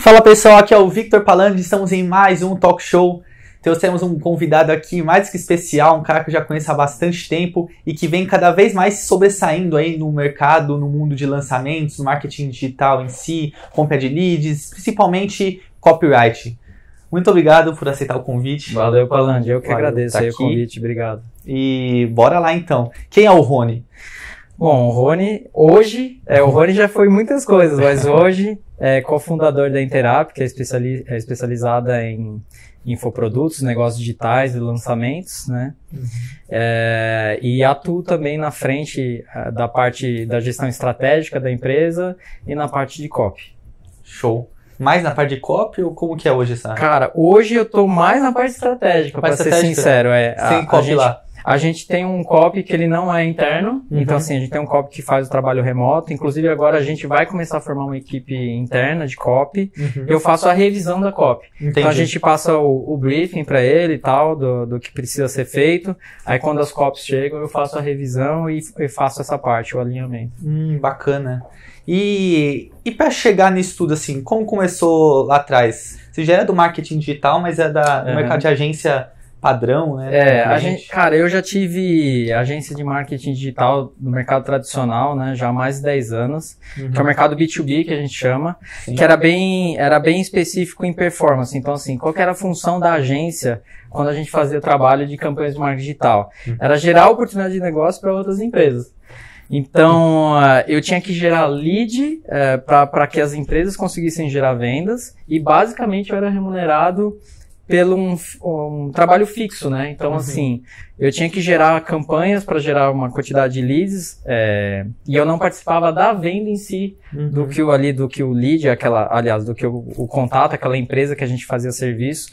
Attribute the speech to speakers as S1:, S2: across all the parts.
S1: Fala pessoal, aqui é o Victor Palandi, estamos em mais um talk show. Então, temos um convidado aqui mais que especial, um cara que eu já conheço há bastante tempo e que vem cada vez mais sobressaindo aí no mercado, no mundo de lançamentos, no marketing digital em si, compra de leads, principalmente copyright. Muito obrigado por aceitar o convite. Valeu, Palandi, eu que Valeu, agradeço tá aí o convite, obrigado. E bora lá então. Quem é o Rony? Bom, o Rony, hoje, é, o Rony já foi muitas coisas, mas hoje é
S2: cofundador da Interap, que é, especiali é especializada em infoprodutos, negócios digitais e lançamentos, né? Uhum. É, e atuo também na frente é, da parte da gestão estratégica da empresa e na parte de copy. Show. Mais na parte de copy ou como que é hoje essa? Cara, hoje eu tô mais na parte estratégica, para ser né? sincero. É, Sem a, copy a gente... lá a gente tem um COP que ele não é interno, então, uhum. então assim, a gente tem um COP que faz o trabalho remoto, inclusive agora a gente vai começar a formar uma equipe interna de COP, uhum. eu faço a revisão da COP. Entendi. Então a gente passa o, o briefing para ele e tal, do, do que precisa ser feito, aí quando as COPs chegam eu faço a revisão e, e
S1: faço essa parte, o alinhamento. Hum, bacana. E, e para chegar nisso tudo, assim, como começou lá atrás? Você já era do marketing digital, mas é da, do mercado de agência padrão, né? É, a gente, cara, eu já tive agência de marketing digital
S2: no mercado tradicional, né, já há mais de 10 anos, uhum. que é o mercado B2B que a gente chama, Sim. que era bem, era bem específico em performance. Então, assim, qual era a função da agência quando a gente fazia o trabalho de campanhas de marketing digital? Uhum. Era gerar oportunidade de negócio para outras empresas. Então, eh, eu tinha que gerar lead é, eh, para que as empresas conseguissem gerar vendas e basicamente eu era remunerado pelo um, um trabalho fixo, né? Então, uhum. assim, eu tinha que gerar campanhas para gerar uma quantidade de leads é, e eu não uhum. participava da venda em si uhum. do que o ali, do que o lead, aquela, aliás, do que o, o contato, aquela empresa que a gente fazia serviço.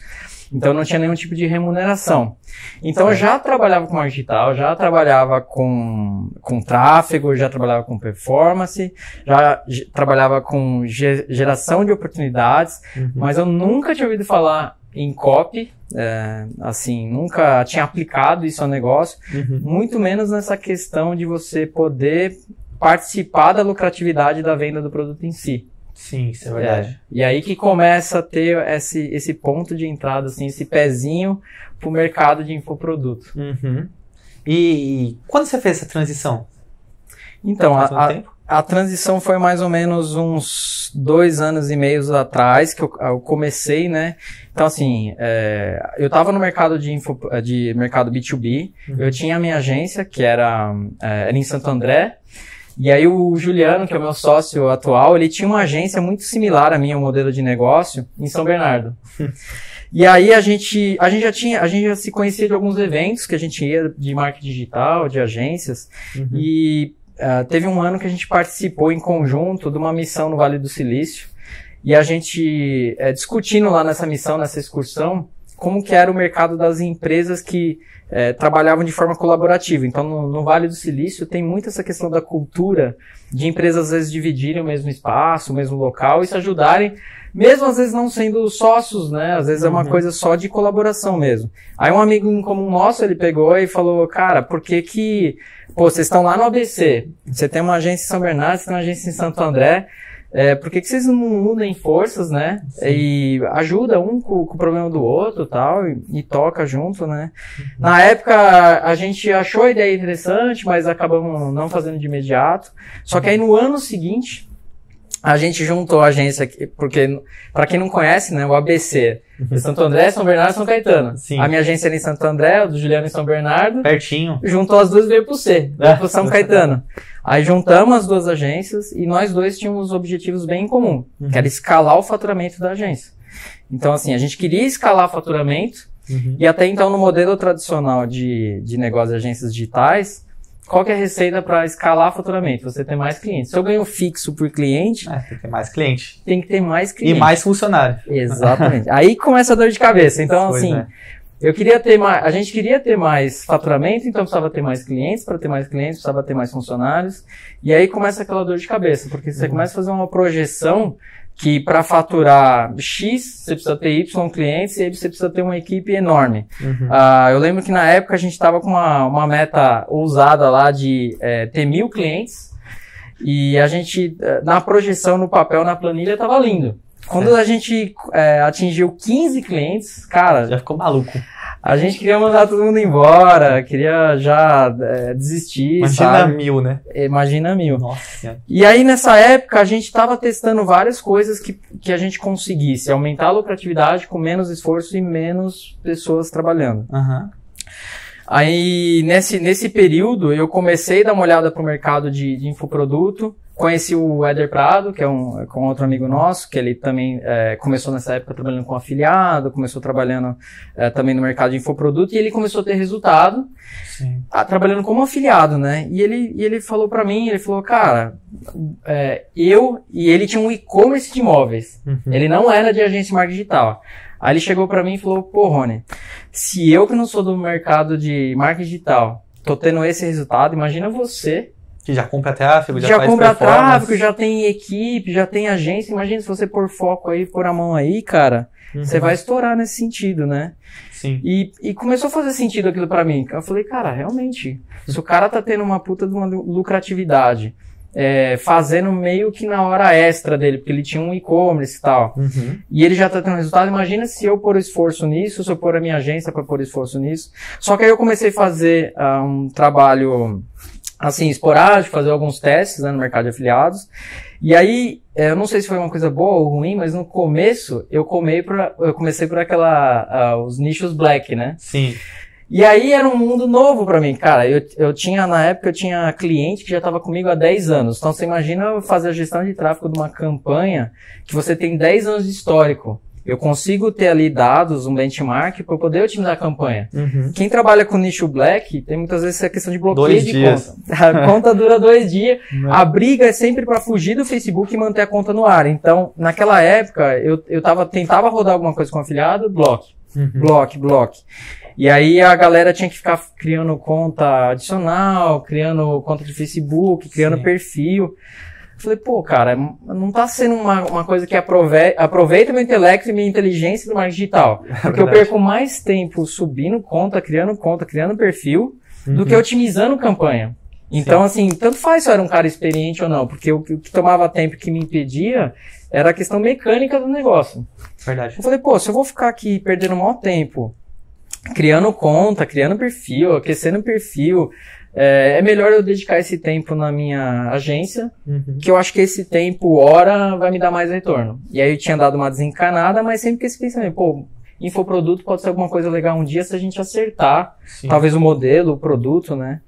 S2: Então não tinha nenhum tipo de remuneração. Tá. Então eu tá. já trabalhava com digital, já trabalhava com, com tráfego, já trabalhava com performance, já trabalhava com ge geração de oportunidades, uhum. mas eu nunca tinha ouvido falar em copy, é, assim, nunca tinha aplicado isso ao negócio, uhum. muito menos nessa questão de você poder participar da lucratividade da venda do produto em si. Sim, isso é verdade. É. E aí que começa a ter esse, esse ponto de entrada, assim, esse pezinho para o mercado de infoproduto. Uhum. E, e quando você fez essa transição?
S1: Então, então a,
S2: tempo? a transição foi mais ou menos uns dois anos e meio atrás que eu, eu comecei, né? Então, assim, é, eu estava no mercado de, info, de mercado B2B, uhum. eu tinha a minha agência, que era, é, era em Santo André, e aí o Juliano, que é o meu sócio atual, ele tinha uma agência muito similar à minha, um modelo de negócio, em São Bernardo. e aí a gente, a gente já tinha, a gente já se conhecia de alguns eventos que a gente ia de marketing digital, de agências, uhum. e ah, teve um ano que a gente participou em conjunto de uma missão no Vale do Silício. E a gente, é, discutindo lá nessa missão, nessa excursão, como que era o mercado das empresas que é, trabalhavam de forma colaborativa. Então, no, no, Vale do Silício tem muito essa questão da cultura de empresas às vezes dividirem o mesmo espaço, o mesmo local e se ajudarem, mesmo às vezes não sendo sócios, né? Às vezes é uma uhum. coisa só de colaboração mesmo. Aí um amigo em comum nosso, ele pegou e falou, cara, por que que, pô, vocês estão lá no ABC, você tem uma agência em São Bernardo, você tem uma agência em Santo André, é, por que, que vocês não unem forças, né? Sim. E ajuda um com, com, o problema do outro tal, e, e toca junto, né? Uhum. Na época a gente achou a ideia interessante, mas acabamos não fazendo de imediato. Só que aí no ano seguinte, a gente juntou a agência aqui, porque, para quem não conhece, né, o ABC, uhum. Santo André, São Bernardo e São Caetano. Sim. A minha agência era é em Santo André, a do Juliano em São Bernardo. Pertinho. Juntou as duas e veio pro C, veio pro São Caetano. Aí juntamos as duas agências e nós dois tínhamos objetivos bem em comum, uhum. que era uhum. escalar o faturamento da agência. Então, assim, a gente queria escalar o faturamento, uhum. e até então no modelo tradicional de, de negócio de agências digitais, qual é a receita para escalar futuramente? Você ter mais clientes. Se eu ganho fixo por cliente. É, tem que ter mais cliente. Tem que ter mais cliente. E mais funcionário. Exatamente. Aí começa a dor de cabeça. Então, pois assim, é. eu queria ter mais. A gente queria ter mais faturamento, então precisava ter mais clientes. Para ter mais clientes, precisava ter mais funcionários. E aí começa aquela dor de cabeça, porque você uhum. começa a fazer uma projeção que para faturar X, você precisa ter Y clientes e aí você precisa ter uma equipe enorme. Uhum. Uh, eu lembro que na época a gente estava com uma, uma meta ousada lá de é, ter mil clientes e a gente, é, na projeção, no papel, na planilha, estava lindo. Quando a gente é, atingiu 15 clientes, cara. Já ficou maluco. A gente queria mandar todo mundo embora, queria já é, desistir. Imagina sabe? mil, né? Imagina mil. Nossa. E aí, nessa época, a gente estava testando várias coisas que, que a gente conseguisse aumentar a lucratividade com menos esforço e menos pessoas trabalhando. Uhum. Aí, nesse, nesse período, eu comecei a dar uma olhada para o mercado de, de infoproduto. Conheci o Éder Prado, que é um, com outro amigo nosso, que ele também é, começou nessa época trabalhando com afiliado, começou trabalhando é, também no mercado de infoproduto, e ele começou a ter resultado a, trabalhando como afiliado, né? E ele, e ele falou para mim, ele falou, cara, é, eu e ele tinha um e-commerce de imóveis. Uhum. Ele não era de agência de marketing digital. Aí ele chegou para mim e falou, pô, Rony, se eu que não sou do mercado de marketing digital, tô tendo esse resultado, imagina você
S1: que já compra tráfego, já, já faz compra tráfego, já
S2: tem equipe, já tem agência. Imagina se você pôr foco aí, pôr a mão aí, cara, uhum. você vai estourar nesse sentido, né? Sim. E, e começou a fazer sentido aquilo para mim. Eu falei, cara, realmente, se o cara tá tendo uma puta de uma lucratividade, é, fazendo meio que na hora extra dele, porque ele tinha um e-commerce e tal, uhum. e ele já tá tendo resultado, imagina se eu pôr esforço nisso, se eu pôr a minha agência para pôr esforço nisso. Só que aí eu comecei a fazer uh, um trabalho assim, esporádico, fazer alguns testes né, no mercado de afiliados. E aí, é, eu não sei se foi uma coisa boa ou ruim, mas no começo eu, comei pra, eu comecei por aquela, uh, os nichos black, né? Sim. E aí era um mundo novo para mim, cara. Eu, eu tinha, na época, eu tinha cliente que já estava comigo há 10 anos. Então você imagina eu fazer a gestão de tráfego de uma campanha que você tem 10 anos de histórico. Eu consigo ter ali dados, um benchmark para poder otimizar a campanha. Uhum. Quem trabalha com nicho black tem muitas vezes essa questão de bloqueio dois de dias. conta. A conta dura dois dias. Né? A briga é sempre para fugir do Facebook e manter a conta no ar. Então, naquela época, eu, eu tava, tentava rodar alguma coisa com afiliado, bloque. Uhum. Bloco, bloco. E aí a galera tinha que ficar criando conta adicional, criando conta de Facebook, criando Sim. perfil falei, pô, cara, não tá sendo uma, uma coisa que aprove aproveita meu intelecto e minha inteligência do marketing digital. É porque eu perco mais tempo subindo conta, criando conta, criando perfil, uhum. do que uhum. otimizando campanha. Então, Sim. assim, tanto faz se eu era um cara experiente ou não, porque o que, o que tomava tempo que me impedia era a questão mecânica do negócio. Verdade. Eu falei, pô, se eu vou ficar aqui perdendo o maior tempo criando conta, criando perfil, aquecendo perfil, é, é melhor eu dedicar esse tempo na minha agência, uhum. que eu acho que esse tempo, hora, vai me dar mais retorno. E aí eu tinha dado uma desencanada, mas sempre que esse pensamento, pô, infoproduto pode ser alguma coisa legal um dia se a gente acertar, Sim. talvez o modelo, o produto, né?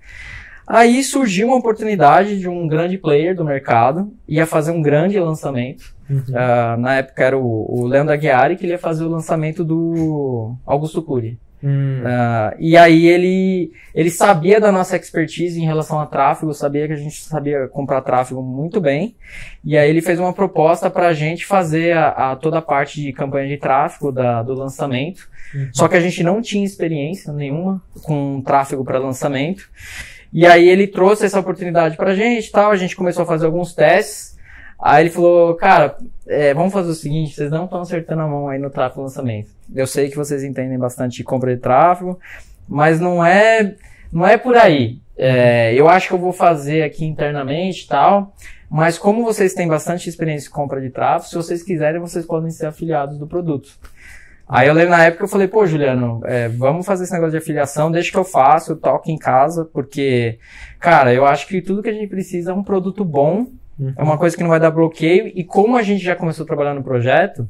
S2: Aí surgiu uma oportunidade de um grande player do mercado, ia fazer um grande lançamento. Uhum. Uh, na época era o, o Leandro Aguiari, que ele ia fazer o lançamento do Augusto Cury. Hum. Uh, e aí ele, ele sabia da nossa expertise em relação a tráfego, sabia que a gente sabia comprar tráfego muito bem. E aí ele fez uma proposta para a gente fazer a, a, toda a parte de campanha de tráfego da, do lançamento. Uhum. Só que a gente não tinha experiência nenhuma com tráfego para lançamento. E aí ele trouxe essa oportunidade para a gente, tal. A gente começou a fazer alguns testes. Aí ele falou, cara, é, vamos fazer o seguinte, vocês não estão acertando a mão aí no tráfego lançamento. Eu sei que vocês entendem bastante de compra de tráfego, mas não é, não é por aí. É, eu acho que eu vou fazer aqui internamente e tal, mas como vocês têm bastante experiência em compra de tráfego, se vocês quiserem, vocês podem ser afiliados do produto. Aí eu lembro na época eu falei, pô, Juliano, é, vamos fazer esse negócio de afiliação, deixa que eu faço, eu toco em casa, porque, cara, eu acho que tudo que a gente precisa é um produto bom Uhum. É uma coisa que não vai dar bloqueio. E como a gente já começou a trabalhar no projeto,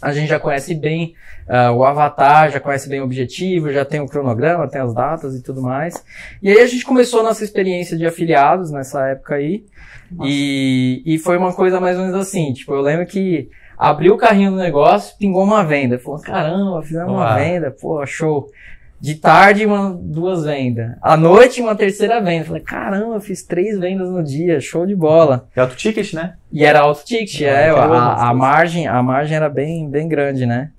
S2: a gente já conhece bem uh, o avatar, já conhece bem o objetivo, já tem o cronograma, tem as datas e tudo mais. E aí a gente começou a nossa experiência de afiliados nessa época aí. E, e foi uma coisa mais ou menos assim. Tipo, eu lembro que abriu o carrinho do negócio, pingou uma venda. Falou, caramba, fizemos Uau. uma venda, pô, show. De tarde, uma, duas vendas. À noite, uma terceira venda. Falei, caramba, fiz três vendas no dia, show de bola. E é alto ticket, né? E era alto ticket, é, é, é a, a, margem, a margem era bem, bem grande, né?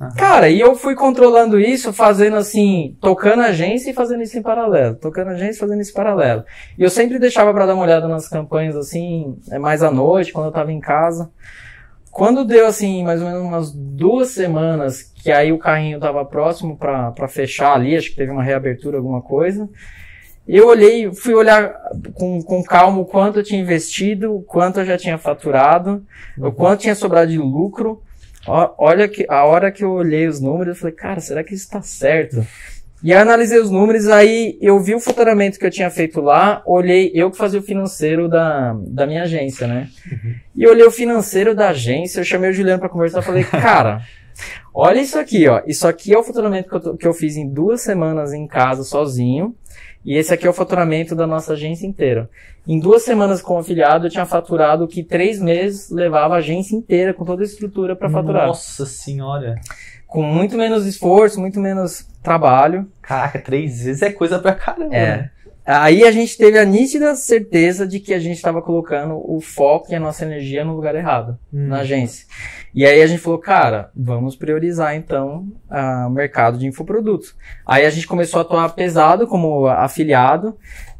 S2: Uhum. Cara, e eu fui controlando isso, fazendo assim, tocando agência e fazendo isso em paralelo. Tocando agência e fazendo isso em paralelo. E eu sempre deixava para dar uma olhada nas campanhas assim, é, mais à noite, quando eu tava em casa. Quando deu assim, mais ou menos umas duas semanas, que aí o carrinho tava próximo para fechar ali, acho que teve uma reabertura, alguma coisa. Eu olhei, fui olhar com, com calma o quanto eu tinha investido, o quanto eu já tinha faturado, uhum. o quanto tinha sobrado de lucro. Olha que a hora que eu olhei os números, eu falei, cara, será que isso está certo? E aí analisei os números, aí eu vi o faturamento que eu tinha feito lá, olhei, eu que fazia o financeiro da, da minha agência, né? Uhum. E olhei o financeiro da agência, eu chamei o Juliano para conversar, falei, cara, olha isso aqui, ó. Isso aqui é o faturamento que eu, tô, que eu fiz em duas semanas em casa, sozinho. E esse aqui é o faturamento da nossa agência inteira. Em duas semanas com o afiliado, eu tinha faturado o que três meses levava a agência inteira, com toda a
S1: estrutura para faturar. Nossa senhora!
S2: com muito menos esforço, muito menos trabalho. Caraca, três vezes é coisa pra caramba. É. Né? Aí a gente teve a nítida certeza de que a gente estava colocando o foco e a nossa energia no lugar errado, hum. na agência. E aí a gente falou, cara, vamos priorizar então o mercado de infoprodutos. Aí a gente começou a atuar pesado como afiliado,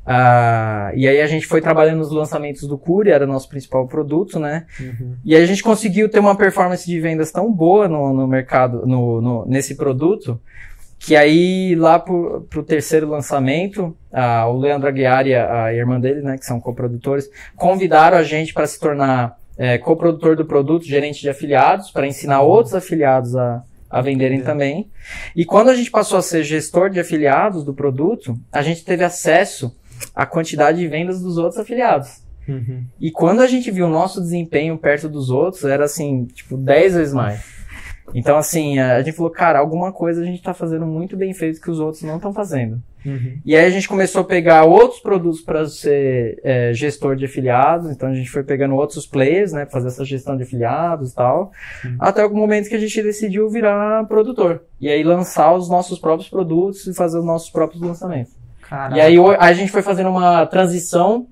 S2: ah, e aí a gente foi trabalhando nos lançamentos do Cure, era o nosso principal produto, né? Uhum. E a gente conseguiu ter uma performance de vendas tão boa no, no mercado, no, no, nesse produto, que aí lá pro, pro terceiro lançamento, o Leandro Aguiar e a, a, irmã dele, né, que são coprodutores, convidaram a gente para se tornar é, coprodutor do produto, gerente de afiliados, para ensinar uhum. outros afiliados a, a venderem também. E quando a gente passou a ser gestor de afiliados do produto, a gente teve acesso a quantidade de vendas dos outros afiliados. Uhum. E quando a gente viu o nosso desempenho perto dos outros, era assim, tipo, 10 vezes mais. Então, assim, a gente falou, cara, alguma coisa a gente está fazendo muito bem feito que os outros não estão fazendo. Uhum. E aí a gente começou a pegar outros produtos para ser é, gestor de afiliados, então a gente foi pegando outros players, né, fazer essa gestão de afiliados e tal, uhum. até algum momento que a gente decidiu virar produtor. E aí lançar os nossos próprios produtos e fazer os nossos próprios lançamentos. Caraca. E aí a gente foi fazendo uma transição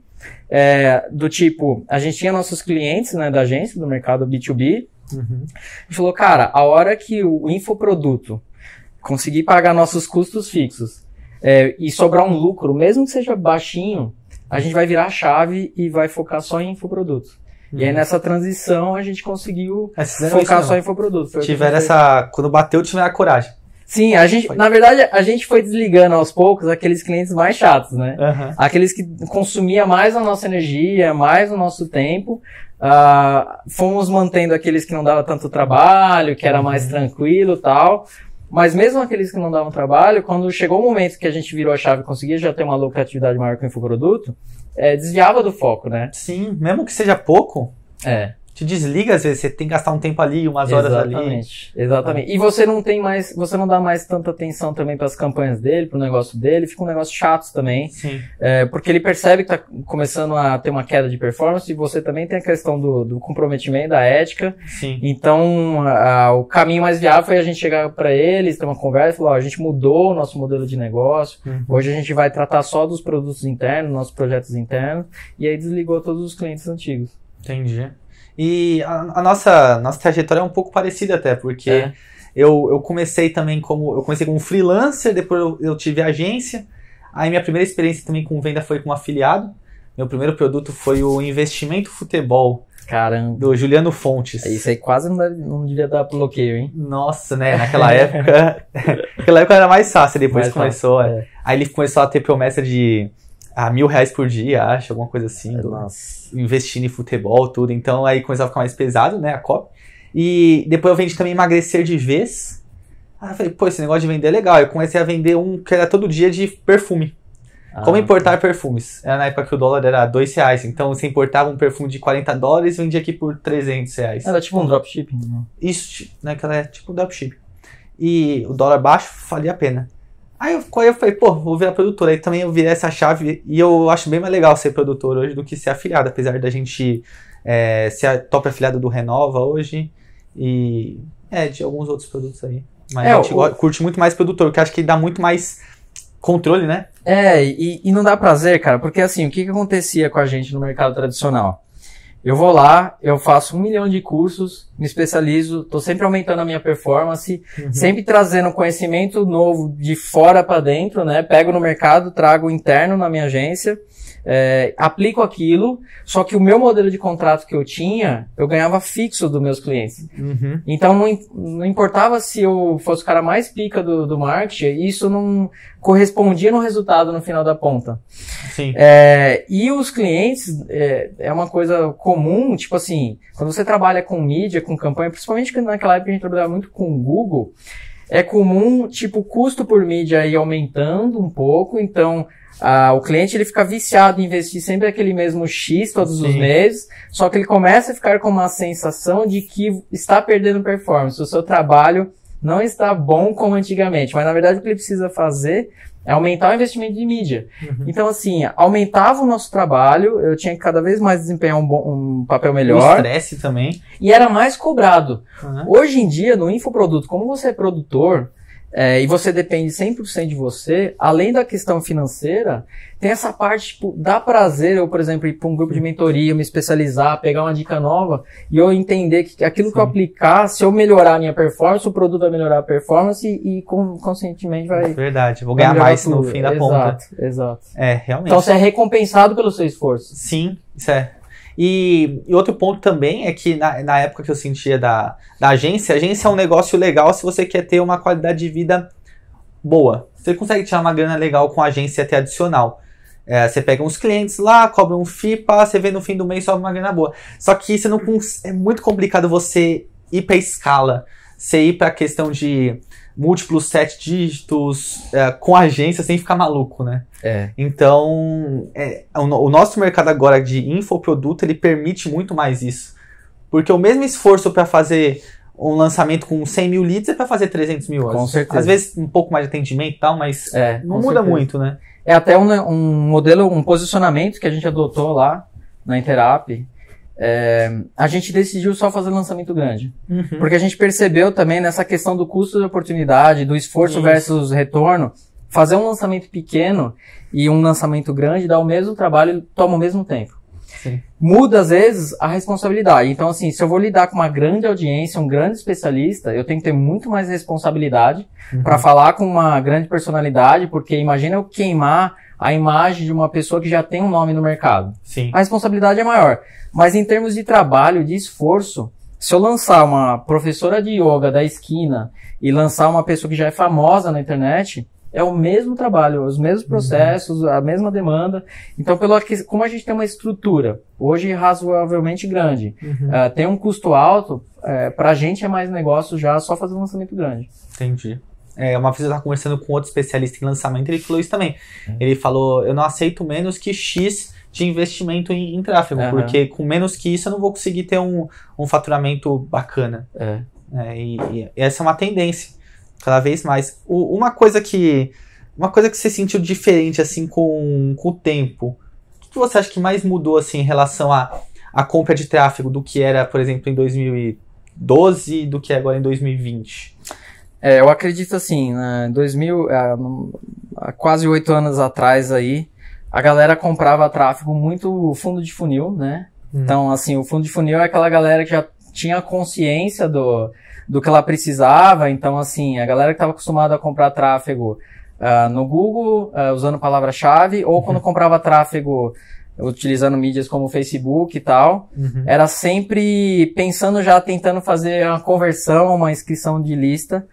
S2: é, do tipo, a gente tinha nossos clientes né, da agência, do mercado B2B. Uhum. falou, cara, a hora que o infoproduto conseguir pagar nossos custos fixos é, e sobrar um lucro, mesmo que seja baixinho, a gente vai virar a chave e vai focar só em infoproduto. E aí uhum. nessa transição a gente conseguiu é, focar só em infoproduto.
S1: Tiver essa. Quando bateu, tiver a coragem. Sim, a é gente, foi. na verdade, a
S2: gente foi desligando aos poucos aqueles clientes mais chatos, né? Uhum. Aqueles que consumia mais a nossa energia, mais o nosso tempo. Uh, fomos mantendo aqueles que não dava tanto trabalho, que era uhum. mais tranquilo tal. Mas mesmo aqueles que não davam trabalho, quando chegou o momento que a gente virou a chave e conseguia já ter uma lucratividade maior com o infoproduto, é, desviava
S1: do foco, né? Sim, mesmo que seja pouco. É te desliga às vezes, você tem que gastar um tempo ali, umas horas exatamente, ali. Exatamente. Ah. E você
S2: não tem mais, você não dá mais tanta atenção também para as campanhas dele, para o negócio dele, fica um negócio chato também. Sim. É, porque ele percebe que está começando a ter uma queda de performance e você também tem a questão do, do comprometimento, da ética. Sim. Então, a, a, o caminho mais viável foi a gente chegar para eles, ter uma conversa, falar, ó, a gente mudou o nosso modelo de negócio, uhum. hoje a gente vai tratar só dos produtos internos, nossos projetos internos,
S1: e aí desligou todos os clientes antigos. Entendi. E a, a nossa, nossa trajetória é um pouco parecida até, porque é. eu, eu comecei também como. Eu comecei como freelancer, depois eu, eu tive agência. Aí minha primeira experiência também com venda foi um afiliado. Meu primeiro produto foi o Investimento Futebol. Caramba. Do Juliano Fontes. Isso aí quase não, não devia dar bloqueio, hein? Nossa, né? Naquela é. época. naquela época era mais fácil, depois mais começou. Fácil, é. é. Aí ele começou a ter promessa de a mil reais por dia, acho, alguma coisa assim, do, investindo em futebol, tudo. Então aí começava a ficar mais pesado, né, a cop. E depois eu vendi também emagrecer de vez. Aí ah, eu falei, pô, esse negócio de vender é legal. Eu comecei a vender um que era todo dia de perfume. Ah, Como tá. importar perfumes? Era na época que o dólar era 2 reais. Então você importava um perfume de 40 dólares e vendia aqui por 300 reais. Era tipo um dropshipping, né? Isso, naquela né, era é tipo um dropshipping. E o dólar baixo valia a pena. Aí eu, aí eu falei, pô, vou virar produtor. Aí também eu virei essa chave e eu acho bem mais legal ser produtor hoje do que ser afiliado, apesar da gente é, ser a top afiliado do Renova hoje e é, de alguns outros produtos aí. Mas é, a gente o... curte muito mais produtor, que acho que dá muito mais controle, né? É, e, e não dá prazer, cara, porque assim, o que, que acontecia com a
S2: gente no mercado tradicional? Eu vou lá, eu faço um milhão de cursos, me especializo, estou sempre aumentando a minha performance, uhum. sempre trazendo conhecimento novo de fora para dentro, né? Pego no mercado, trago interno na minha agência é, aplico aquilo, só que o meu modelo de contrato que eu tinha, eu ganhava fixo dos meus clientes. Uhum. Então não, não, importava se eu fosse o cara mais pica do, do marketing, isso não correspondia no resultado no final da ponta.
S1: Sim.
S2: É, e os clientes, é, é, uma coisa comum, tipo assim, quando você trabalha com mídia, com campanha, principalmente naquela época a gente trabalhava muito com o Google, é comum, tipo, o custo por mídia ir aumentando um pouco, então ah, o cliente ele fica viciado em investir sempre aquele mesmo X todos Sim. os meses, só que ele começa a ficar com uma sensação de que está perdendo performance. O seu trabalho não está bom como antigamente, mas na verdade o que ele precisa fazer é aumentar o investimento de mídia. Uhum. Então, assim, aumentava o nosso trabalho, eu tinha que cada vez mais desempenhar um, bom, um papel melhor. O
S1: estresse também.
S2: E era mais cobrado. Uhum. Hoje em dia, no infoproduto, como você é produtor, é, e você depende 100% de você, além da questão financeira, tem essa parte tipo, dá prazer eu, por exemplo, ir para um grupo de mentoria, me especializar, pegar uma dica nova e eu entender que aquilo Sim. que eu aplicar, se eu melhorar a minha performance, o produto vai melhorar a performance e, e conscientemente vai. Verdade, vou ganhar mais tudo. no fim da exato, ponta. Exato,
S1: exato. É, realmente. Então você é recompensado pelo seu esforço. Sim, isso é. E, e outro ponto também é que na, na, época que eu sentia da, da agência, a agência é um negócio legal se você quer ter uma qualidade de vida boa. Você consegue tirar uma grana legal com a agência até adicional. É, você pega uns clientes lá, cobra um fipa, você vê no fim do mês sobe uma grana boa. Só que você não é muito complicado você ir para escala você ir para a questão de múltiplos sete dígitos é, com agência sem ficar maluco, né? É. Então, é, o, o, nosso mercado agora de infoproduto, ele permite muito mais isso. Porque o mesmo esforço para fazer um lançamento com 100 mil leads é para fazer 300 mil. Com às, certeza. Às vezes um pouco mais de atendimento e tal, mas é, não muda certeza. muito, né? É até um, né, um modelo, um posicionamento que a gente adotou lá
S2: na Interap, é, a gente decidiu só fazer lançamento grande. Uhum. Porque a gente percebeu também nessa questão do custo de oportunidade, do esforço Isso. versus retorno, fazer um lançamento pequeno e um lançamento grande dá o mesmo trabalho e toma o mesmo tempo. Sim. Muda, às vezes, a responsabilidade. Então, assim, se eu vou lidar com uma grande audiência, um grande especialista, eu tenho que ter muito mais responsabilidade uhum. para falar com uma grande personalidade, porque imagina eu queimar a imagem de uma pessoa que já tem um nome no mercado. Sim. A responsabilidade é maior. Mas em termos de trabalho, de esforço, se eu lançar uma professora de yoga da esquina e lançar uma pessoa que já é famosa na internet, é o mesmo trabalho, os mesmos uhum. processos, uhum. a mesma demanda. Então, pelo que, como a gente tem uma estrutura hoje razoavelmente grande, uhum. uh, tem um custo alto, uh, eh, para a gente é mais negócio já só fazer um lançamento grande.
S1: Entendi. É, uma vez eu estava conversando com outro especialista em lançamento, ele falou isso também. Uhum. Ele falou: eu não aceito menos que X de investimento em, em tráfego, uhum. porque com menos que isso eu não vou conseguir ter um, um faturamento bacana. É. É, e, e, essa é uma tendência, cada vez mais. O, uma coisa que uma coisa que você sentiu diferente assim com, com o tempo, o que você acha que mais mudou assim em relação à a, a compra de tráfego do que era, por exemplo, em 2012 do que é agora em 2020? É, eu acredito assim, né, 2000, é,
S2: há quase oito anos atrás aí, a galera comprava tráfego muito fundo de funil, né? Hum. Então, assim, o fundo de funil é aquela galera que já tinha consciência do, do que ela precisava, então, assim, a galera que estava acostumada a comprar tráfego uh, no Google, uh, usando palavra-chave, ou uhum. quando comprava tráfego utilizando mídias como Facebook e tal, uhum. era sempre pensando já tentando fazer uma conversão, uma inscrição de lista.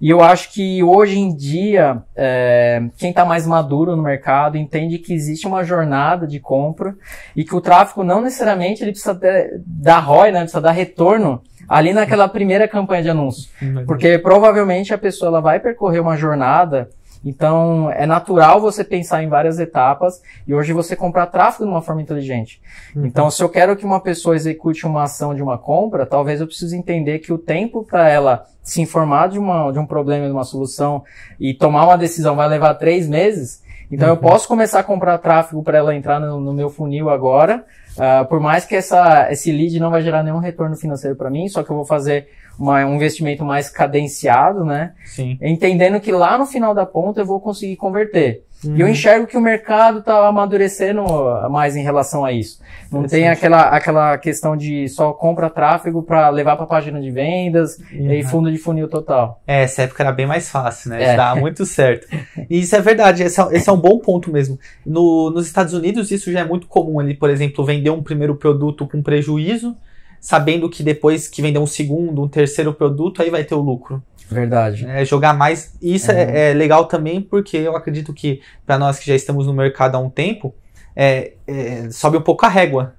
S2: E eu acho que hoje em dia, é, quem está mais maduro no mercado entende que existe uma jornada de compra e que o tráfego não necessariamente ele precisa ter, dar ROI, né? precisa dar retorno ali naquela primeira campanha de anúncio. Uhum. Porque provavelmente a pessoa ela vai percorrer uma jornada então, é natural você pensar em várias etapas e hoje você comprar tráfego de uma forma inteligente. Uhum. Então, se eu quero que uma pessoa execute uma ação de uma compra, talvez eu precise entender que o tempo para ela se informar de, uma, de um problema, de uma solução e tomar uma decisão vai levar três meses. Então, uhum. eu posso começar a comprar tráfego para ela entrar no, no, meu funil agora, uh, por mais que essa, esse lead não vai gerar nenhum retorno financeiro para mim, só que eu vou fazer uma, um investimento mais cadenciado, né? Sim. Entendendo que lá no final da ponta eu vou conseguir converter. Uhum. E eu uhum. enxergo que o mercado está amadurecendo ah, mais em relação a isso. Não tem aquela, aquela questão de só compra tráfego para levar para a página de
S1: vendas uhum. e fundo de funil total. É, essa época era bem mais fácil, né? É. Dá muito certo. E isso é verdade, esse é, esse é um bom ponto mesmo. No, nos Estados Unidos isso já é muito comum. ali. por exemplo, vender um primeiro produto com prejuízo sabendo que depois que vender um segundo, um terceiro produto, aí vai ter o lucro. Verdade. É, jogar mais. isso é. É, é. legal também, porque eu acredito que, para nós que já estamos no mercado há um tempo, é, é, sobe um pouco a régua.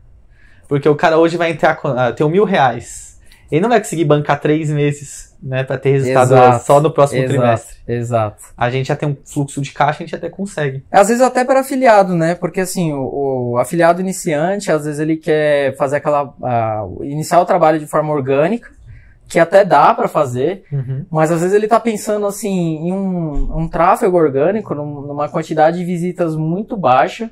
S1: Porque o cara hoje vai entrar, com, uh, tem um mil reais. Ele não vai conseguir bancar três meses né, para ter resultado exato, só no próximo exato, trimestre. Exato. A gente já tem um fluxo de caixa, a gente até consegue.
S2: Às vezes até para afiliado, né? Porque assim, o, o, afiliado iniciante, às vezes ele quer fazer aquela uh, iniciar o trabalho de forma orgânica, que até dá para fazer, uhum. mas às vezes ele está pensando assim em um, um tráfego orgânico, num, numa quantidade de visitas muito baixa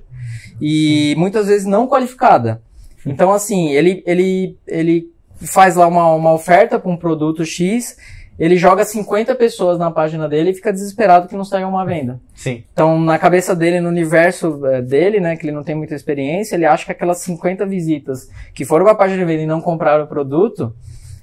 S2: e muitas vezes não qualificada. Então assim, ele ele ele faz lá uma, uma oferta com um produto X, ele joga 50 pessoas na página dele e fica desesperado que não saia uma venda. Sim. Então, na cabeça dele, no universo é, dele, né, que ele não tem muita experiência, ele acha que aquelas 50 visitas que foram para a página de venda e não compraram o produto,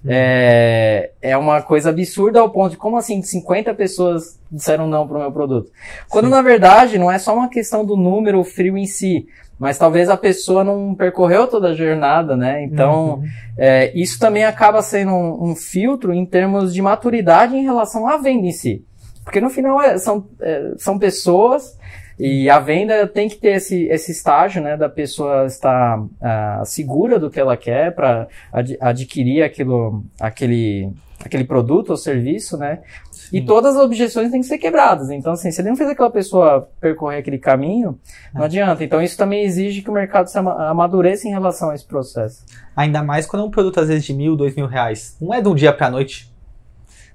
S1: é,
S2: é uma coisa absurda ao ponto de como assim 50 pessoas disseram não para o meu produto. Quando Sim. na verdade não é só uma questão do número frio em si, mas talvez a pessoa não percorreu toda a jornada, né? Então, uhum. é, isso também acaba sendo um, um, filtro em termos de maturidade em relação à venda em si. Porque no final é, são, é, são pessoas e a venda tem que ter esse, esse estágio, né? Da pessoa estar uh, segura do que ela quer para ad adquirir aquilo, aquele, aquele produto ou serviço, né? E todas as objeções têm que ser quebradas. Então, assim, ele não fez aquela pessoa percorrer aquele caminho, não é. adianta. Então, isso também exige que o mercado se
S1: amadureça em relação a esse processo. Ainda mais quando é um produto, às vezes, de mil, dois mil reais. Não é de um dia para a noite.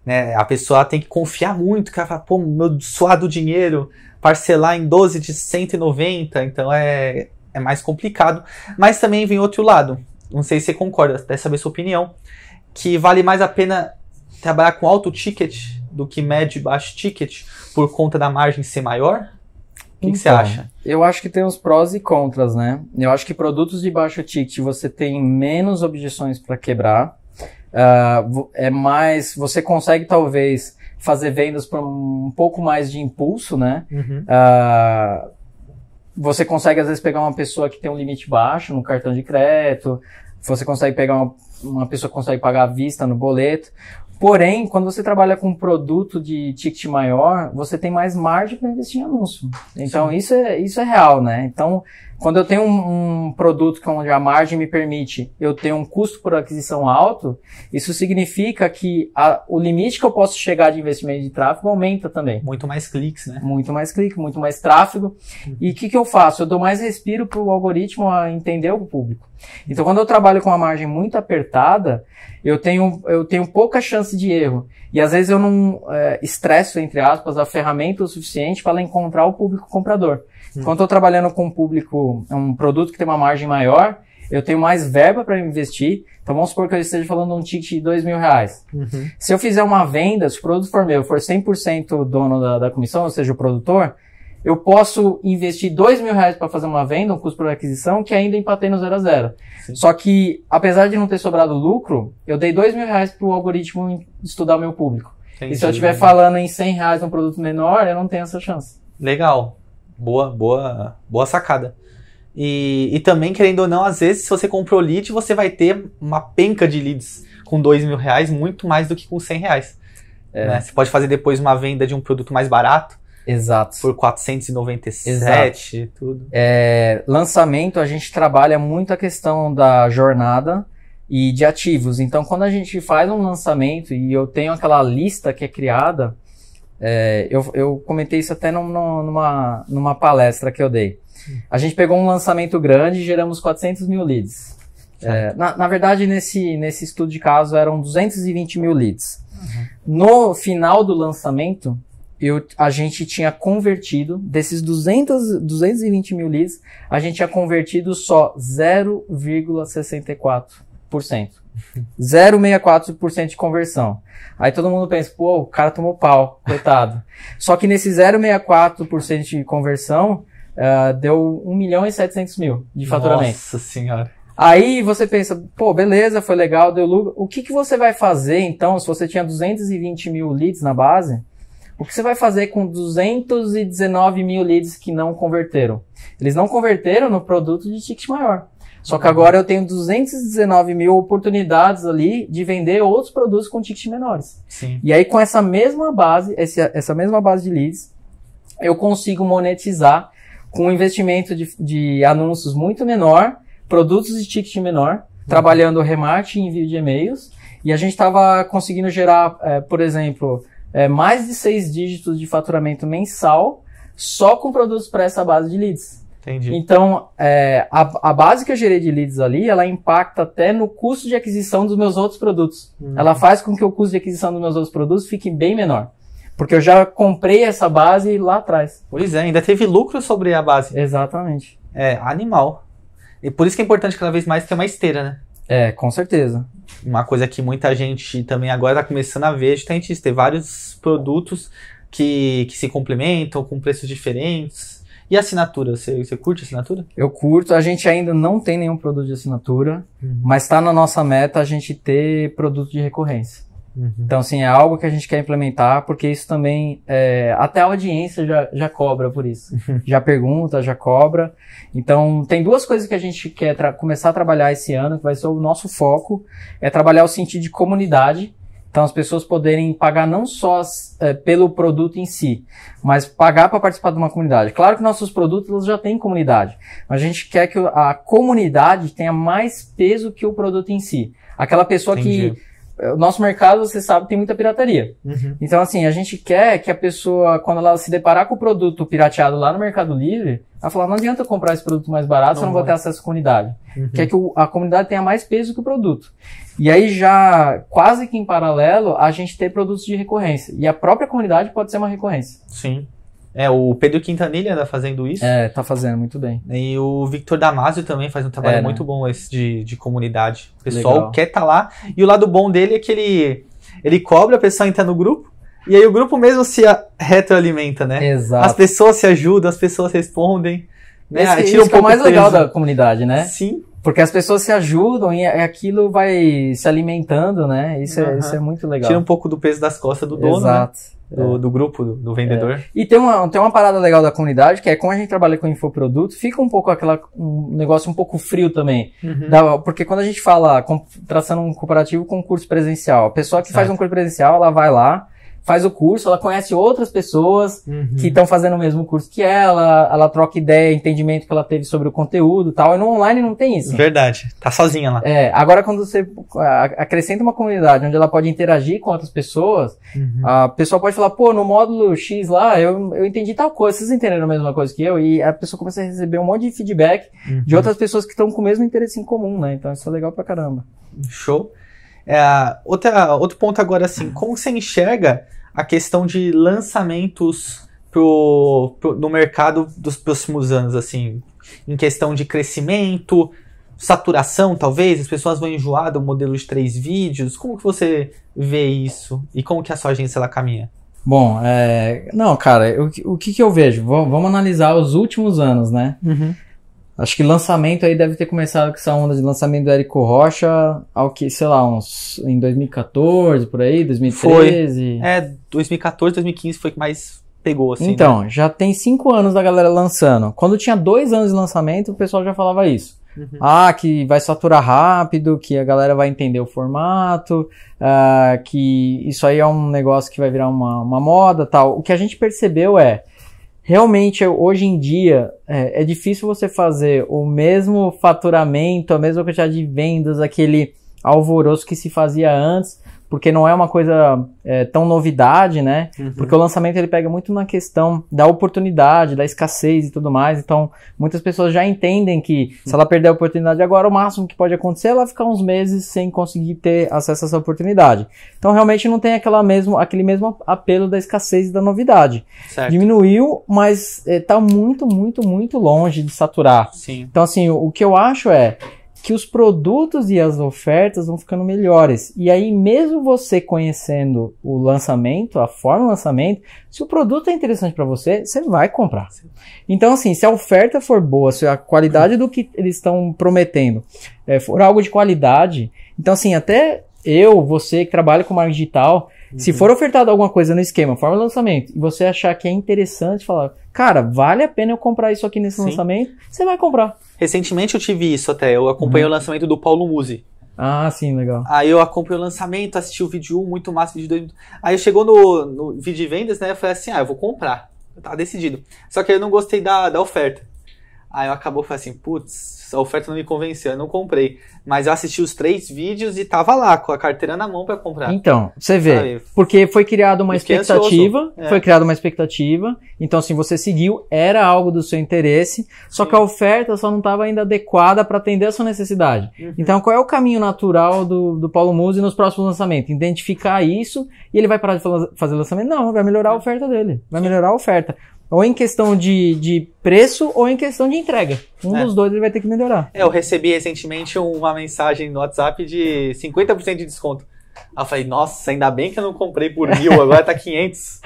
S1: Né? A pessoa tem que confiar muito, que ela fala, pô, meu suado dinheiro, parcelar em 12 de 190, então é, é mais complicado. Mas também vem outro lado, não sei se você concorda, até saber sua opinião, que vale mais a pena trabalhar com alto ticket do que médio e baixo ticket por conta da margem ser maior?
S2: O que, você então, acha? Eu acho que tem os prós e contras, né? Eu acho que produtos de baixo ticket você tem menos objeções para quebrar. Uh, é mais. Você consegue talvez fazer vendas para um pouco mais de impulso, né? Uhum. Uh, você consegue às vezes pegar uma pessoa que tem um limite baixo no cartão de crédito. Você consegue pegar uma, uma pessoa que consegue pagar à vista no boleto. Porém, quando você trabalha com um produto de ticket maior, você tem mais margem para investir em anúncio. Então, isso é, isso é real, né? Então, quando eu tenho um, um produto onde a margem me permite, eu tenho um custo por aquisição alto, isso significa que a, o limite que eu posso chegar de investimento de tráfego aumenta também.
S1: Muito mais cliques, né?
S2: Muito mais cliques, muito mais tráfego. Uhum. E o que, que eu faço? Eu dou mais respiro para o algoritmo a entender o público. Então, quando eu trabalho com uma margem muito apertada, eu tenho, eu tenho pouca chance de erro. E às vezes eu não é, estresso, entre aspas, a ferramenta o suficiente para encontrar o público comprador. Hum. Quando eu estou trabalhando com um público, é um produto que tem uma margem maior, eu tenho mais verba para investir. Então vamos supor que eu esteja falando um ticket de dois mil reais. Uhum. Se eu fizer uma venda, se o produto for meu, for 100% dono da, da comissão, ou seja, o produtor, eu posso investir dois mil reais para fazer uma venda, um custo por aquisição, que ainda empatei no zero a zero. Sim. Só que, apesar de não ter sobrado lucro, eu dei dois mil reais para o algoritmo estudar o meu público.
S1: Entendi, e se eu estiver né? falando
S2: em cem reais um produto menor, eu não tenho essa chance.
S1: Legal. Boa, boa, boa sacada. E, e também, querendo ou não, às vezes, se você comprou lead, você vai ter uma penca de leads com dois mil reais, muito mais do que com cem reais. É. Né? Você pode fazer depois uma venda de um produto mais barato. Exato. Por 497, Exato. tudo.
S2: É, lançamento, a gente trabalha muito a questão da jornada e de ativos. Então, quando a gente faz um lançamento e eu tenho aquela lista que é criada, é, eu, eu comentei isso até numa, numa palestra que eu dei. A gente pegou um lançamento grande e geramos 400 mil leads. É, na, na, verdade, nesse, nesse estudo de caso, eram 220 mil leads. Uhum. No final do lançamento, eu, a gente tinha convertido, desses 200, 220 mil leads, a gente tinha convertido só 0,64%. 0,64% de conversão. Aí todo mundo pensa, pô, o cara tomou pau, coitado. Só que nesse 0,64% de conversão, uh, deu 1 milhão e 700 mil de faturamento. Nossa senhora. Aí você pensa, pô, beleza, foi legal, deu lucro. O que, que você vai fazer então, se você tinha 220 mil leads na base, o que você vai fazer com 219 mil leads que não converteram? Eles não converteram no produto de ticket maior. Só que uhum. agora eu tenho 219 mil oportunidades ali de vender outros produtos com tickets menores. Sim. E aí com essa mesma base, essa, essa mesma base de leads, eu consigo monetizar com um investimento de, de anúncios muito menor, produtos de ticket menor, uhum. trabalhando remarketing e envio de e-mails. E a gente estava conseguindo gerar, é, por exemplo, é, mais de seis dígitos de faturamento mensal só com produtos para essa base de leads. Entendi. Então, é, a, a base que eu gerei de leads ali, ela impacta até no custo de aquisição dos meus outros produtos. Hum. Ela faz com que o custo de aquisição dos meus outros produtos fique bem menor. Porque eu já comprei essa base lá atrás.
S1: Pois é, ainda teve lucro sobre a base. Exatamente. É, animal. E por isso que é importante cada vez mais ter uma esteira, né? É, com certeza. Uma coisa que muita gente também agora está começando a ver, justamente isso, ter vários produtos que, que se complementam com preços diferentes. E assinatura? Você, você curte assinatura?
S2: Eu curto. A gente ainda não tem nenhum produto de assinatura, uhum. mas está na nossa meta a gente ter produto de recorrência. Uhum. Então, assim, é algo que a gente quer implementar, porque isso também, é, até a audiência já, já cobra por isso. Uhum. já pergunta, já cobra. Então, tem duas coisas que a gente quer começar a trabalhar esse ano, que vai ser o nosso foco, é trabalhar o sentido de comunidade, então as pessoas poderem pagar não só é, pelo produto em si, mas pagar para participar de uma comunidade. Claro que nossos produtos já têm comunidade, mas a gente quer que a comunidade tenha mais peso que o produto em si. Aquela pessoa Entendi. que o nosso mercado, você sabe, tem muita pirataria. Uhum. Então, assim, a gente quer que a pessoa, quando ela se deparar com o produto pirateado lá no Mercado Livre, ela falar, não adianta comprar esse produto mais barato, não, eu não vou ter acesso à comunidade. Uhum. Quer é que o, a comunidade tenha mais peso que o produto. E aí já, quase que em paralelo,
S1: a gente ter produtos de recorrência. E a própria comunidade pode ser uma recorrência. Sim. É, o Pedro Quintanilha anda né, fazendo isso. É, tá fazendo muito bem. E o Victor Damasio também faz um trabalho é, né? muito bom esse de, de comunidade. O pessoal Legal. quer estar tá lá. E o lado bom dele é que ele, ele cobra, a pessoa entrar no grupo. E aí o grupo mesmo se retroalimenta, né? Exato. As pessoas se ajudam, as pessoas respondem. Né? Esse, um pouco é o mais legal da comunidade, né? Sim.
S2: Porque as pessoas se ajudam e é, aquilo vai se alimentando, né? Isso, uhum. é, isso é muito legal. Tira um pouco
S1: do peso das costas do dono. Né? Exato. Né? do, é. do grupo, do, do vendedor. É.
S2: E tem uma, tem uma parada legal da comunidade, que é como a gente trabalha com infoproduto, fica um pouco aquela, um negócio um pouco frio também. Uhum. Da, porque quando a gente fala, com, traçando um cooperativo com curso presencial, a pessoa que certo. faz um curso presencial, ela vai lá, faz o curso, ela conhece outras pessoas uhum. que estão fazendo o mesmo curso que ela, ela troca ideia, entendimento que ela teve sobre o conteúdo e tal. E no online não tem
S1: isso. Verdade. Tá sozinha lá.
S2: É. Agora, quando você acrescenta uma comunidade onde ela pode interagir com outras pessoas, uhum. a pessoa pode falar, pô, no módulo X lá, eu, eu entendi tal coisa, vocês entenderam a mesma coisa que eu? E a pessoa começa a receber um monte de feedback uhum. de outras pessoas que estão com o mesmo
S1: interesse em comum, né? Então isso é legal pra caramba. Show. É, outra, outro ponto agora, assim, como você enxerga a questão de lançamentos pro, pro, no mercado dos próximos anos, assim, em questão de crescimento, saturação, talvez? As pessoas vão enjoar do modelo de três vídeos? Como que você vê isso? E como que a sua agência ela caminha?
S2: Bom, é... não, cara, o, o que, que eu vejo? V vamos analisar os últimos anos, né? Uhum. Acho que lançamento aí deve ter começado com essa onda de lançamento do Érico Rocha, ao que, sei lá, uns em 2014, por aí, 2013. Foi.
S1: É, 2014, 2015 foi que mais pegou, assim. Então, né?
S2: já tem cinco anos da galera lançando. Quando tinha dois anos de lançamento, o pessoal já falava isso. Uhum. Ah, que vai saturar rápido, que a galera vai entender o formato, uh, que isso aí é um negócio que vai virar uma, uma moda tal. O que a gente percebeu é realmente hoje em dia é, é, difícil você fazer o mesmo faturamento, a mesma quantidade de vendas, aquele alvoroço que se fazia antes, porque não é uma coisa é, tão novidade, né? Uhum. Porque o lançamento ele pega muito na questão da oportunidade, da escassez e tudo mais. Então, muitas pessoas já entendem que se ela perder a oportunidade agora, o máximo que pode acontecer é ela ficar uns meses sem conseguir ter acesso a essa oportunidade. Então, realmente não tem aquela mesmo, aquele mesmo apelo da escassez e da novidade. Certo. Diminuiu, mas está é, tá muito, muito, muito longe de saturar. Sim. Então, assim, o, o que eu acho é que os produtos e as ofertas vão ficando melhores. E aí, mesmo você conhecendo o lançamento, a forma do lançamento, se o produto é interessante para você, você vai comprar. Então, assim, se a oferta for boa, se a qualidade do que eles estão prometendo é, for algo de qualidade, então, assim, até eu, você que trabalha com marketing digital, uhum. se for ofertado alguma coisa no esquema, forma de lançamento, e você achar que é interessante, falar, cara, vale a pena eu comprar isso aqui nesse Sim. lançamento, você vai comprar.
S1: Recentemente eu tive isso até. Eu acompanhei uhum. o lançamento do Paulo Musi.
S2: Ah, sim, legal.
S1: Aí eu acompanhei o lançamento, assisti o vídeo 1, muito massa, vídeo 2. Aí chegou no, no vídeo de vendas, né? Eu falei assim, ah, eu vou comprar. Eu tava decidido. Só que eu não gostei da, da oferta. Aí eu acabou, falei assim, putz, a oferta não me convenceu, eu não comprei. Mas eu assisti os três vídeos e tava lá, com a carteira na mão para comprar. Então,
S2: você vê. Sabe? Porque foi criada uma expectativa. É. Foi criada uma expectativa. Então, assim, você seguiu, era algo do seu interesse. Só Sim. que a oferta só não estava ainda adequada para atender a sua necessidade. Uhum. Então, qual é o caminho natural do, do Paulo Musi nos próximos lançamentos? Identificar isso e ele vai parar de fazer lançamento? Não, vai melhorar a oferta dele. Vai melhorar a oferta. Ou em questão de, de preço ou em questão de entrega. Um é. dos dois ele vai ter que melhorar.
S1: É, eu recebi recentemente uma mensagem no WhatsApp de 50% de desconto. Aí eu falei, nossa, ainda bem que eu não comprei por mil, agora tá 500.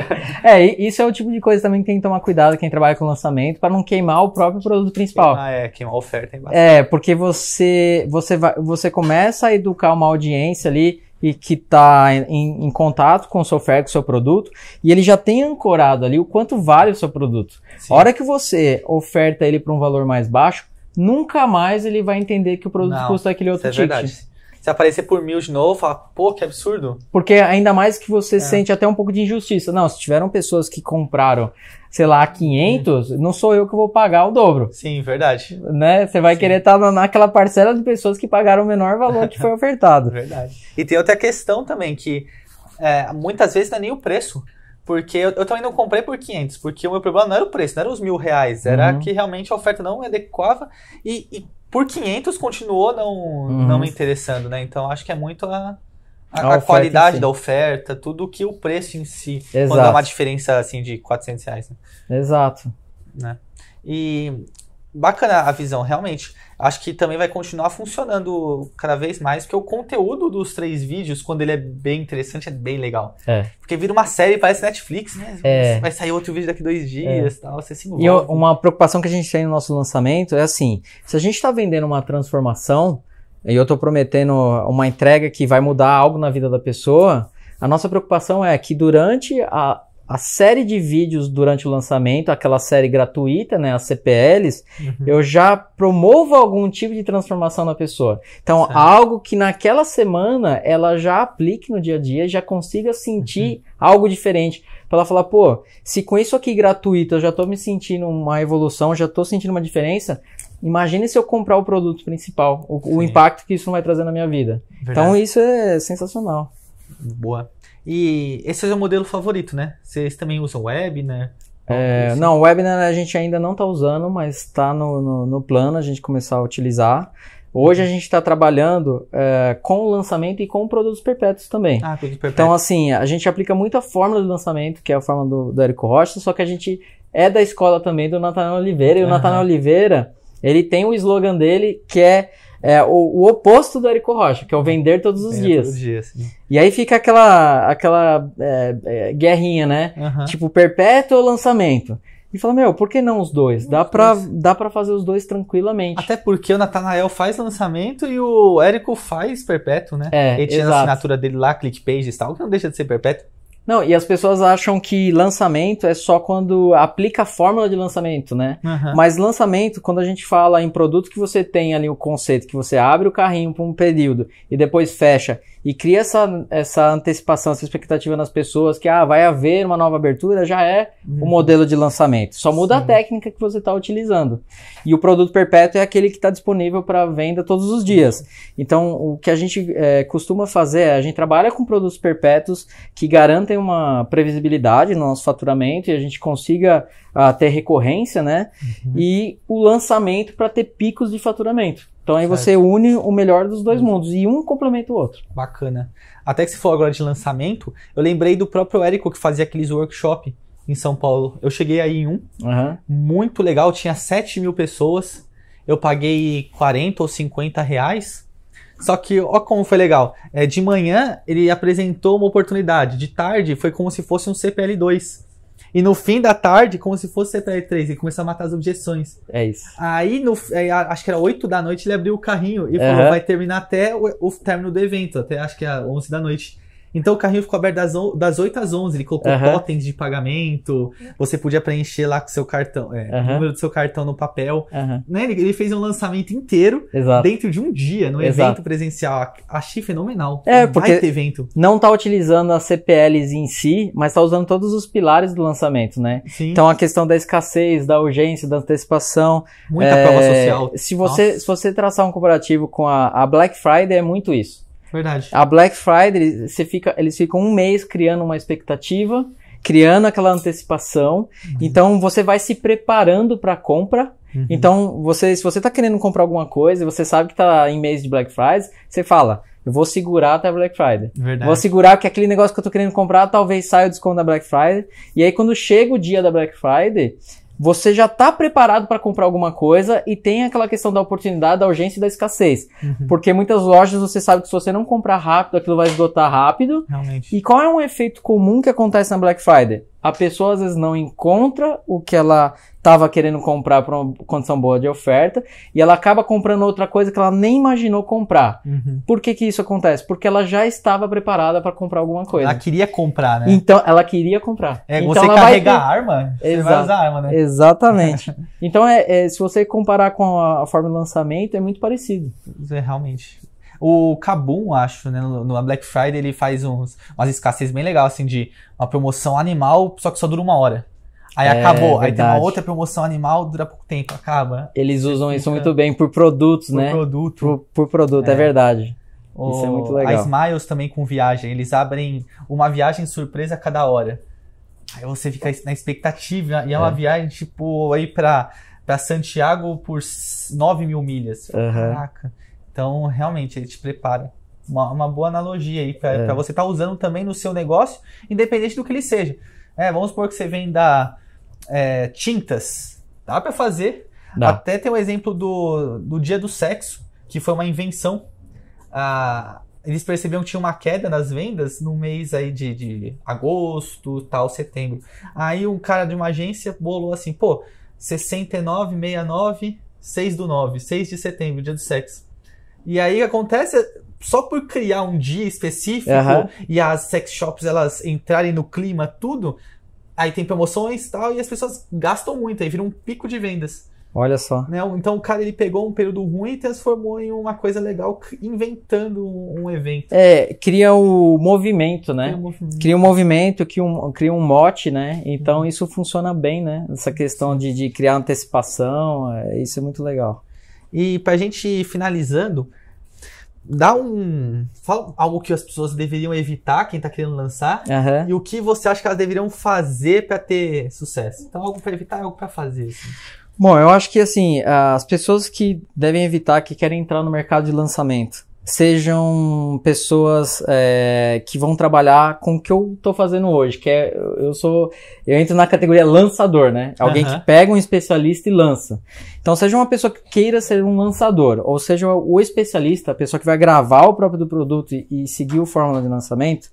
S2: é, isso é o tipo de coisa também que tem que tomar cuidado quem trabalha com lançamento para não queimar o próprio produto principal. Ah, é,
S1: queimar a oferta. É,
S2: é porque você, você, vai, você começa a educar uma audiência ali e que está em, em, contato com o seu oferta, com o seu produto, e ele já tem ancorado ali o quanto vale o seu produto. Sim. A hora que você oferta ele para um valor mais baixo,
S1: nunca mais ele vai entender que o produto Não, custa aquele outro é ticket. Verdade se aparecer por mil de novo, fala, pô, que absurdo.
S2: Porque ainda mais que você é. sente até um pouco de injustiça. Não, se tiveram pessoas que compraram, sei lá, 500, hum. não sou eu que vou pagar o dobro.
S1: Sim, verdade.
S2: Né? Você vai Sim. querer estar tá naquela parcela de pessoas que pagaram o menor valor que foi ofertado.
S1: verdade. E tem outra questão também, que é, muitas vezes não é nem o preço. Porque eu, eu, também não comprei por 500, porque o meu problema não era o preço, não era os mil reais, era uhum. que realmente a oferta não adequava. e, e por 500 continuou não, uhum. não me interessando, né? Então acho que é muito a, a, a, a qualidade si. da oferta, tudo que o preço em si. Exato. Quando há uma diferença assim de 400 reais.
S2: Né? Exato. Né?
S1: E bacana a visão, realmente. Acho que também vai continuar funcionando cada vez mais, porque o conteúdo dos três vídeos, quando ele é bem interessante, é bem legal. É. Porque vira uma série, parece Netflix, né? É. Vai sair outro vídeo daqui dois é. dias, é. tal, você se envolve. E
S2: uma preocupação que a gente tem no nosso lançamento é assim, se a gente está vendendo uma transformação, e eu estou prometendo uma entrega que vai mudar algo na vida da pessoa, a nossa preocupação é que durante a, a série de vídeos durante o lançamento, aquela série gratuita, né, as CPLs, uhum. eu já promovo algum tipo de transformação na pessoa. Então, certo. algo que naquela semana ela já aplique no dia a dia, já consiga sentir uhum. algo diferente. Pra ela falar, pô, se com isso aqui gratuito eu já tô me sentindo uma evolução, já tô sentindo uma diferença, imagine se eu comprar o produto
S1: principal, o, o impacto que isso vai trazer na minha vida. Então, Verdade. Então,
S2: isso é sensacional.
S1: Boa. E esse é o modelo favorito, né? Vocês também usam Webinar? Né?
S2: É, assim. não, Webinar né, a gente ainda não está usando, mas está no, no, no, plano a gente começar a utilizar. Hoje a uhum. gente está trabalhando é, com o lançamento e com produtos perpétuos também. Ah, produtos então, perpétuos. Então, assim, a gente aplica muito a fórmula do lançamento, que é a fórmula do, do Érico Rocha, só que a gente é da escola também do Natanael Oliveira. E o uhum. Natanael Oliveira, ele tem o slogan dele que é é o, o, oposto do Érico Rocha, que é o vender todos os vender dias. Todos os dias e aí fica aquela, aquela é, é, guerrinha, né? Uhum. Tipo, perpétuo ou lançamento.
S1: E fala, meu, por que não os dois? Dá pra, dá pra fazer os dois tranquilamente. Até porque o Natanael faz lançamento e o Érico faz perpétuo, né? É, Ele tinha a assinatura dele lá, clickpage e tal, que não deixa de ser perpétuo.
S2: Não, e as pessoas acham que lançamento é só quando aplica a fórmula de lançamento, né? Uhum. Mas lançamento, quando a gente fala em produto que você tem ali o conceito, que você abre o carrinho por um período e depois fecha, e cria essa, essa antecipação, essa expectativa nas pessoas que ah, vai haver uma nova abertura, já é uhum. o modelo de lançamento. Só muda Sim. a técnica que você está utilizando. E o produto perpétuo é aquele que está disponível para venda todos os dias. Então, o que a gente é, costuma fazer é a gente trabalha com produtos perpétuos que garantem uma previsibilidade no nosso faturamento e a gente consiga até recorrência, né? Uhum. E o lançamento para ter picos de faturamento. Então aí certo. você une o melhor dos dois uhum. mundos e um complementa o outro. Bacana.
S1: Até que se for agora de lançamento, eu lembrei do próprio Érico que fazia aqueles workshop em São Paulo. Eu cheguei aí em um, uhum. muito legal, tinha 7 mil pessoas. Eu paguei 40 ou 50 reais. Só que, ó, como foi legal. É, de manhã ele apresentou uma oportunidade, de tarde foi como se fosse um CPL2. E no fim da tarde, como se fosse CPR3, ele começou a matar as objeções. É isso. Aí, no, aí, acho que era 8 da noite, ele abriu o carrinho e uhum. falou: vai terminar até o, o término do evento, até acho que é 11 da noite. Então o carrinho ficou aberto das, das 8 às 11. Ele colocou uhum. totens de pagamento. Você podia preencher lá com o seu cartão, é, uhum. o número do seu cartão no papel. Uhum. Né? Ele, ele, fez um lançamento inteiro Exato. dentro de um dia, no Exato. evento presencial. Achei é fenomenal. É, porque evento.
S2: não está utilizando as CPLs em si, mas está usando todos os pilares do lançamento, né? Sim. Então a questão da escassez, da urgência, da antecipação. Muita é, prova social. Se você, se você traçar um comparativo com a, a Black Friday, é muito isso. Verdade. A Black Friday, você fica, eles ficam um mês criando uma expectativa, criando aquela antecipação. Uhum. Então você vai se preparando para a compra. Uhum. Então, você, se você está querendo comprar alguma coisa e você sabe que está em mês de Black Friday, você fala, eu vou segurar até a Black Friday. Verdade. Vou segurar que aquele negócio que eu tô querendo comprar talvez saia o desconto da Black Friday. E aí quando chega o dia da Black Friday, você já está preparado para comprar alguma coisa e tem aquela questão da oportunidade, da urgência e da escassez. Uhum. Porque muitas lojas você sabe que se você não comprar rápido, aquilo vai esgotar rápido. Realmente. E qual é um efeito comum que acontece na Black Friday? a pessoa às vezes não encontra o que ela estava querendo comprar para uma condição boa de oferta e ela acaba comprando outra coisa que ela nem imaginou comprar. Uhum. Por que, que isso acontece? Porque ela já estava preparada para comprar alguma coisa. Ela
S1: queria comprar, né? Então,
S2: ela queria comprar. É, então, você carregar vai... arma, você vai usar a arma, né? Exatamente. então, é, é, se você comparar com a, a forma de lançamento, é muito
S1: parecido. É, realmente. O Kabum, acho, né? No Black Friday ele faz uns, umas escassez bem legal, assim, de uma promoção animal, só que só dura uma hora. Aí é, acabou. Verdade. Aí tem uma outra promoção animal, dura pouco tempo, acaba. Eles usam isso muito bem por produtos, por né?
S2: Produto. Por, por produto, é, é verdade. O... Isso é muito legal.
S1: A Smiles também com viagem. Eles abrem uma viagem surpresa a cada hora. Aí você fica na expectativa. E é, é. uma viagem, tipo, aí pra, pra Santiago por 9 mil milhas. Uhum. Caraca. Então, realmente, ele te prepara. Uma, uma boa analogia aí para é. você estar tá usando também no seu negócio, independente do que ele seja. É, vamos supor que você venda é, tintas. Dá para fazer. Dá. Até tem o um exemplo do, do Dia do Sexo, que foi uma invenção. Ah, eles percebiam que tinha uma queda nas vendas no mês aí de, de agosto, tal, setembro. Aí um cara de uma agência bolou assim, pô, 69, 69, 6 do 9, 6 de setembro, dia do sexo. E aí acontece só por criar um dia específico e as sex shops elas entrarem no clima, tudo, aí tem promoções e tal, e as pessoas gastam muito, aí vira um pico de vendas.
S2: Olha só. Né?
S1: Então o cara ele pegou um período ruim e transformou em uma coisa legal, inventando um, um evento.
S2: É, cria o movimento, né? Cria, um movimento, cria um movimento que um, cria um mote, né? Então uhum. isso funciona bem, né? Essa
S1: questão de, de criar antecipação, é, isso é muito legal. E para a gente ir finalizando, dá um. Fala algo que as pessoas deveriam evitar, quem está querendo lançar, uhum. e o que você acha que elas deveriam fazer para ter sucesso. Então, algo para evitar e algo para fazer. Assim.
S2: Bom, eu acho que assim, as pessoas que devem evitar, que querem entrar no mercado de lançamento, sejam pessoas é, que vão trabalhar com o que eu estou fazendo hoje, que é eu sou eu entro na categoria lançador, né? Alguém uhum. que pega um especialista e lança. Então seja uma pessoa que queira ser um lançador, ou seja o especialista, a pessoa que vai gravar o próprio produto e, e seguir o fórmula de lançamento.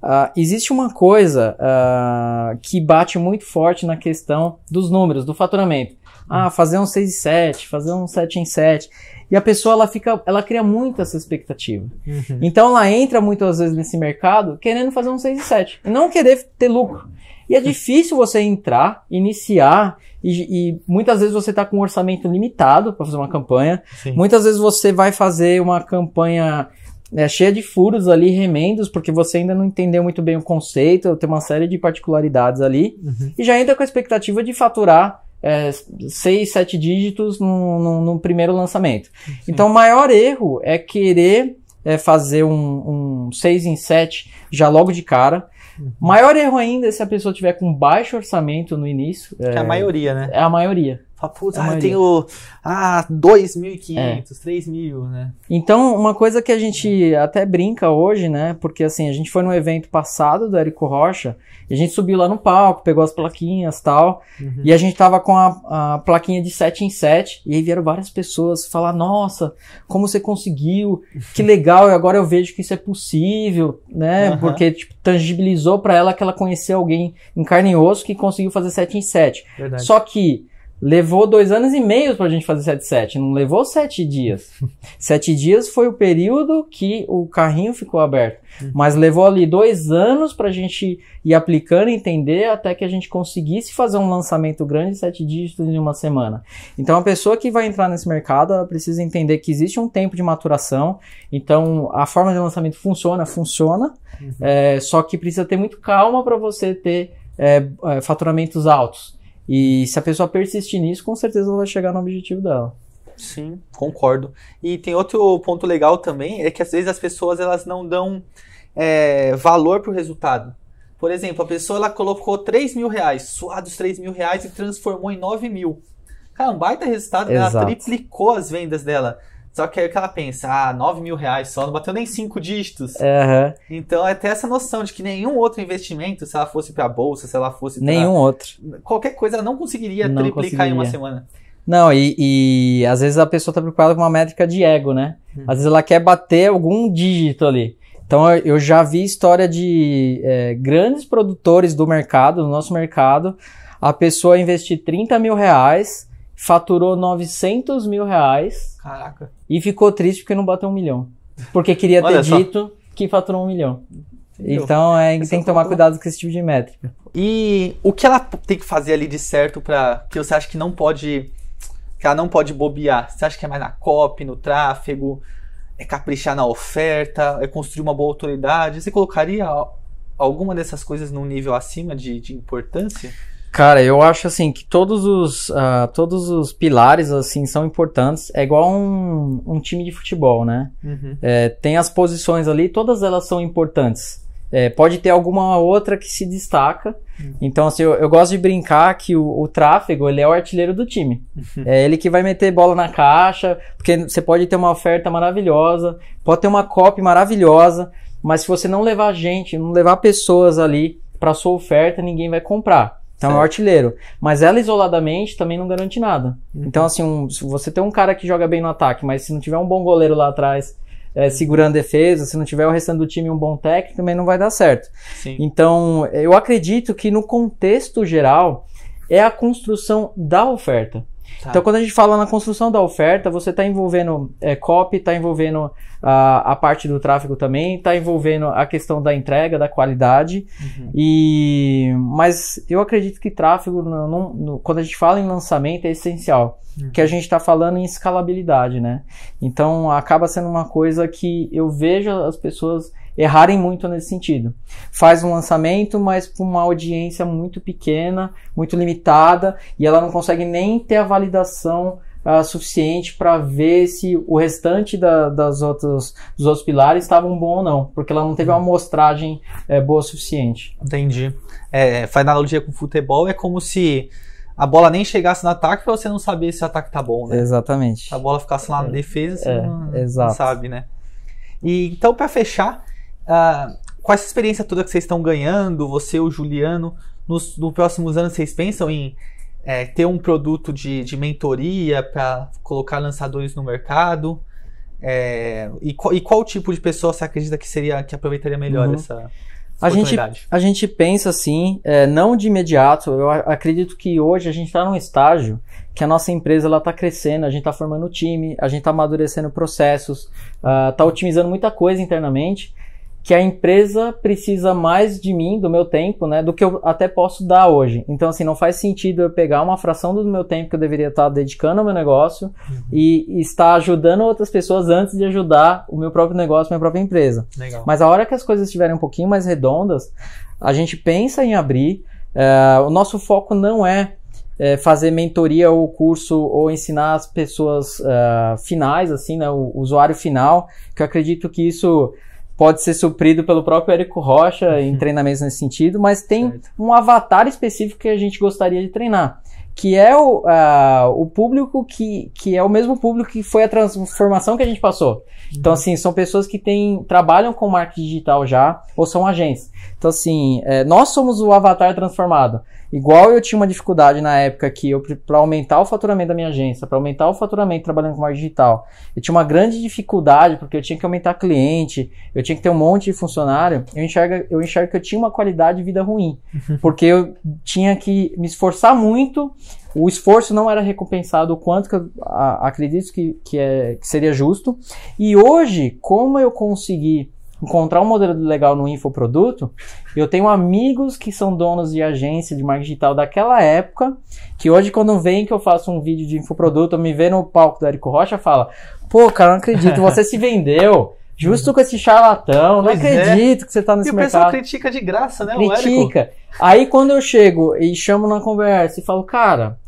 S2: Uh, existe uma coisa uh, que bate muito forte na questão dos números, do faturamento. Ah, fazer um 6 em 7, fazer um 7 em 7. E a pessoa ela fica, ela cria muito essa expectativa. Uhum. Então ela entra muitas vezes nesse mercado querendo fazer um 6 e 7, e não querer ter lucro. E é uhum. difícil você entrar, iniciar, e, e muitas vezes você está com um orçamento limitado para fazer uma campanha. Sim. Muitas vezes você vai fazer uma campanha é, cheia de furos ali, remendos, porque você ainda não entendeu muito bem o conceito, tem uma série de particularidades ali, uhum. e já entra com a expectativa de faturar é, seis, sete dígitos no, no, no primeiro lançamento. Sim. Então, o maior erro é querer é, fazer um, um 6 em 7 já logo de cara. Uhum. Maior erro ainda é se a pessoa tiver com baixo orçamento no início. que é a é, maioria, né? É a maioria. Fala, putz, ah, eu tenho ah, 2.500, é.
S1: 3.000, né?
S2: Então, uma coisa que a gente até brinca hoje, né? Porque assim, a gente foi num evento passado do Érico Rocha, e a gente subiu lá no palco, pegou as plaquinhas tal, uhum. e a gente tava com a, a, plaquinha de 7 em 7, e aí vieram várias pessoas falar, nossa, como você conseguiu, que legal, e agora eu vejo que isso é possível, né? Uhum. Porque tipo, tangibilizou para ela que ela conheceu alguém em carne e osso que conseguiu fazer 7 em 7. Verdade. Só que Levou dois anos e meio para a gente fazer 7-7, não levou sete dias. sete dias foi o período que o carrinho ficou aberto. Uhum. Mas levou ali dois anos para a gente ir aplicando, entender, até que a gente conseguisse fazer um lançamento grande sete dígitos em uma semana. Então a pessoa que vai entrar nesse mercado ela precisa entender que existe um tempo de maturação. Então a forma de lançamento funciona, funciona. Uhum. É, só que precisa ter muito calma para você ter é, é faturamentos altos. E se a pessoa persistir nisso, com certeza ela vai chegar no objetivo dela. Sim, concordo.
S1: E tem outro ponto legal também, é que às vezes as pessoas elas não dão é, valor para o resultado. Por exemplo, a pessoa ela colocou 3 mil reais, suados 3 mil reais e transformou em 9 mil. Cara, um baita resultado, né? Exato. ela triplicou as vendas dela. Só que aí o que ela pensa, ah, 9 mil reais só, não bateu nem cinco dígitos. Uhum. Então é ter essa noção de que nenhum outro investimento, se ela fosse para a bolsa, se ela fosse pra... Nenhum outro. Qualquer coisa, ela não conseguiria não triplicar conseguiria. em uma semana.
S2: Não, e, e, às vezes a pessoa está preocupada com uma métrica de ego, né? Hum. Às vezes ela quer bater algum dígito ali. Então eu já vi história de é, grandes produtores do mercado, do nosso mercado, a pessoa investir 30 mil reais faturou 900 mil reais. Caraca. E ficou triste porque não bateu um milhão. Porque queria ter dito que faturou um milhão. Então é, tem que tomar cuidado com esse tipo de métrica. E o que ela
S1: tem que fazer ali de certo para que você acha que não pode que ela não pode bobear? Você acha que é mais na copy, no tráfego, é caprichar na oferta, é construir uma boa autoridade? Você colocaria alguma dessas coisas num nível acima de, de importância?
S2: Cara, eu acho assim que todos os, uh, todos os pilares assim são importantes. É igual um, um time de futebol, né? Uhum. É, tem as posições ali, todas elas são importantes. É, pode ter alguma outra que se destaca. Uhum. Então, assim, eu, eu, gosto de brincar que o, o, tráfego ele é o artilheiro do time. Uhum. É ele que vai meter bola na caixa, porque você pode ter uma oferta maravilhosa, pode ter uma copy maravilhosa, mas se você não levar gente, não levar pessoas ali para sua oferta, ninguém vai comprar. Então é. é um artilheiro. Mas ela isoladamente também não garante nada. Uhum. Então, assim, um, se você tem um cara que joga bem no ataque, mas se não tiver um bom goleiro lá atrás é, segurando defesa, se não tiver o restante do time um bom técnico, também não vai dar certo. Sim. Então, eu acredito que no contexto geral é a construção da oferta. Tá. Então, quando a gente fala na construção da oferta, você está envolvendo é, copy, está envolvendo a, a, parte do tráfego também, está envolvendo a questão da entrega, da qualidade. Uhum. E mas eu acredito que tráfego, no, no, no, quando a gente fala em lançamento, é essencial, uhum. que a gente está falando em escalabilidade, né? Então, acaba sendo uma coisa que eu vejo as pessoas errarem muito nesse sentido. Faz um lançamento, mas para uma audiência muito pequena, muito limitada, e ela não consegue nem ter a validação uh, suficiente para ver se o restante da, das outras, dos outros pilares estavam bom ou não, porque ela não teve uma amostragem
S1: é, boa o suficiente. Entendi. É, faz analogia com futebol, é como se a bola nem chegasse no ataque para você não saber se o ataque tá bom, né?
S2: Exatamente. Se
S1: a bola ficasse lá na é. defesa, você é, não, não, sabe, né? E então para fechar, ah, com essa experiência toda que vocês estão ganhando, você, o Juliano, nos, nos próximos anos vocês pensam em é, ter um produto de, de mentoria para colocar lançadores no mercado? É, e, qual, e, qual, tipo de pessoa você acredita que seria que aproveitaria melhor uhum. essa a gente,
S2: a gente pensa assim, é, não de imediato. Eu acredito que hoje a gente está num estágio que a nossa empresa ela está crescendo, a gente está formando time, a gente está amadurecendo processos, está ah, uh, otimizando muita coisa internamente que a empresa precisa mais de mim, do meu tempo, né, do que eu até posso dar hoje. Então, assim, não faz sentido eu pegar uma fração do meu tempo que eu deveria estar dedicando ao meu negócio uhum. e, e estar ajudando outras pessoas antes de ajudar o meu próprio negócio, minha própria empresa. Legal. Mas a hora que as coisas estiverem um pouquinho mais redondas, a gente pensa em abrir. É, o nosso foco não é é fazer mentoria ou curso ou ensinar as pessoas uh, finais, assim, né, o usuário final, que eu acredito que isso pode ser suprido pelo próprio Érico Rocha em uhum. treinamentos nesse sentido, mas tem certo. um avatar específico que a gente gostaria de treinar, que é o, uh, o público que, que é o mesmo público que foi a transformação que a gente passou. Então, uhum. assim, são pessoas que têm, trabalham com marketing digital já, ou são agentes. Então, assim, é, nós somos o avatar transformado. Igual eu tinha uma dificuldade na época que eu, para aumentar o faturamento da minha agência, para aumentar o faturamento trabalhando com marketing digital, eu tinha uma grande dificuldade porque eu tinha que aumentar cliente, eu tinha que ter um monte de funcionário. Eu enxergo, eu enxergo que eu tinha uma qualidade de vida ruim, uhum. porque eu tinha que me esforçar muito. O esforço não era recompensado o quanto que eu a, acredito que, que, é, que seria justo. E hoje, como eu consegui encontrar um modelo legal no infoproduto, eu tenho amigos que são donos de agência de marketing digital daquela época, que hoje quando vem que eu faço um vídeo de infoproduto, me vê no palco do Érico Rocha, fala: "Pô, cara, não acredito, você se vendeu". Justo com esse charlatão, pois não é. acredito é. que você está nesse e mercado. E o pessoal
S1: critica de graça, né? Critica.
S2: Aí quando eu chego e chamo na conversa e falo, cara,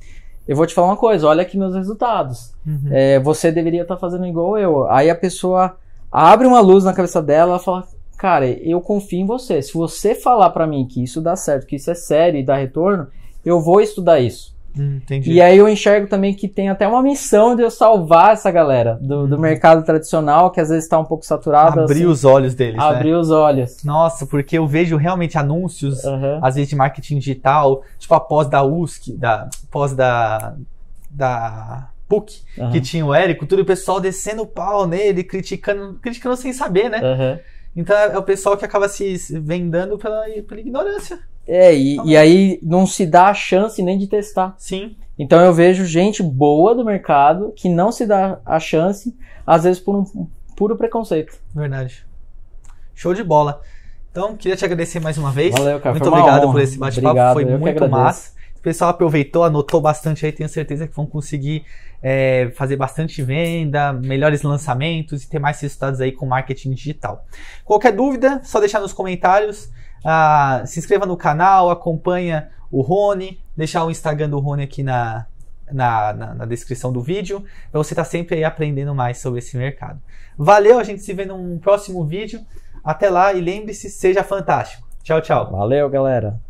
S2: eu vou te falar uma coisa, olha aqui meus resultados. Uhum. É, você deveria estar tá fazendo igual eu. Aí a pessoa abre uma luz na cabeça dela, e fala: "Cara, eu confio em você. Se você falar para mim que isso dá certo, que isso é sério e dá retorno, eu vou estudar isso".
S1: Hum, e
S2: aí eu enxergo também que tem até uma missão de eu salvar essa galera do, do uhum. mercado tradicional, que às vezes está um pouco saturado. Abrir assim, os
S1: olhos deles. Né? Abrir né?
S2: os olhos.
S1: Nossa, porque eu vejo realmente anúncios, uhum. às vezes de marketing digital, tipo a pós da USC, da pós da. da PUC, uhum. que tinha o Érico, tudo o pessoal descendo o pau nele, criticando, criticando sem saber, né? Uhum. Então é, é o pessoal que acaba se vendando pela, pela ignorância.
S2: É, e, e, aí não se dá a chance nem de testar. Sim. Então eu vejo gente boa do mercado que não se dá a chance, às vezes
S1: por um puro preconceito. Verdade. Show de bola. Então, queria te agradecer mais uma vez. Valeu, cara. Muito obrigado por esse bate-papo, foi muito massa pessoal aproveitou, anotou bastante aí, tenho certeza que vão conseguir é, fazer bastante venda, melhores lançamentos e ter mais resultados aí com marketing digital. Qualquer dúvida, só deixar nos comentários. Ah, se inscreva no canal, acompanha o Rony, deixar o Instagram do Rony aqui na, na, na, na descrição do vídeo, para você estar tá sempre aí aprendendo mais sobre esse mercado. Valeu, a gente se vê num próximo vídeo. Até lá e lembre-se, seja fantástico. Tchau, tchau. Valeu, galera.